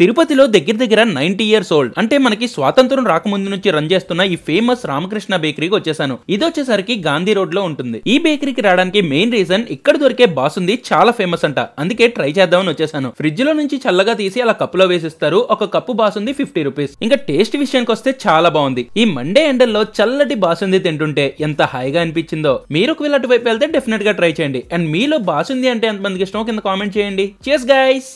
తిరుపతిలో దగ్గర దగ్గర నైన్టీ ఇయర్స్ ఓల్డ్ అంటే మనకి స్వాతంత్రం రాకముందు నుంచి రన్ చేస్తున్న ఈ ఫేమస్ రామకృష్ణ బేకరీకి వచ్చేసాను ఇది వచ్చేసరికి గాంధీ రోడ్ లో ఉంటుంది ఈ బేకరీకి రావడానికి మెయిన్ రీజన్ ఇక్కడ దొరికే బాసుంది చాలా ఫేమస్ అంట అందుకే ట్రై చేద్దామని వచ్చేసాను ఫ్రిడ్జ్ లో నుంచి చల్లగా తీసి అలా కప్పులో వేసిస్తారు ఒక కప్పు బాసుంది ఫిఫ్టీ రూపీస్ ఇంకా టేస్ట్ విషయానికి వస్తే చాలా బాగుంది ఈ మండే ఎండల్లో చల్లటి బాసుంది తింటుంటే ఎంత హాయిగా అనిపించిందో మీరు ఒకవేళ అటువైపు వెళ్తే డెఫినెట్ గా ట్రై చేయండి అండ్ మీలో బాసుంది అంటే ఎంతమందికి ఇష్టం కింద కామెంట్ చేయండి చేస్ గైస్